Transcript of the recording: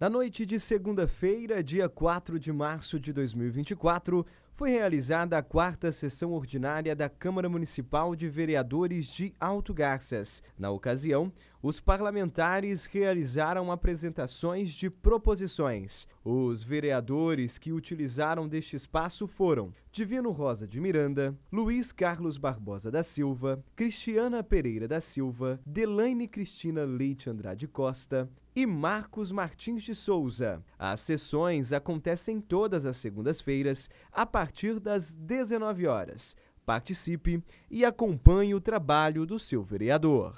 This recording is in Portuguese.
Na noite de segunda-feira, dia 4 de março de 2024, foi realizada a quarta sessão ordinária da Câmara Municipal de Vereadores de Alto Garças. Na ocasião, os parlamentares realizaram apresentações de proposições. Os vereadores que utilizaram deste espaço foram Divino Rosa de Miranda, Luiz Carlos Barbosa da Silva, Cristiana Pereira da Silva, Delaine Cristina Leite Andrade Costa, e Marcos Martins de Souza. As sessões acontecem todas as segundas-feiras, a partir das 19 horas. Participe e acompanhe o trabalho do seu vereador.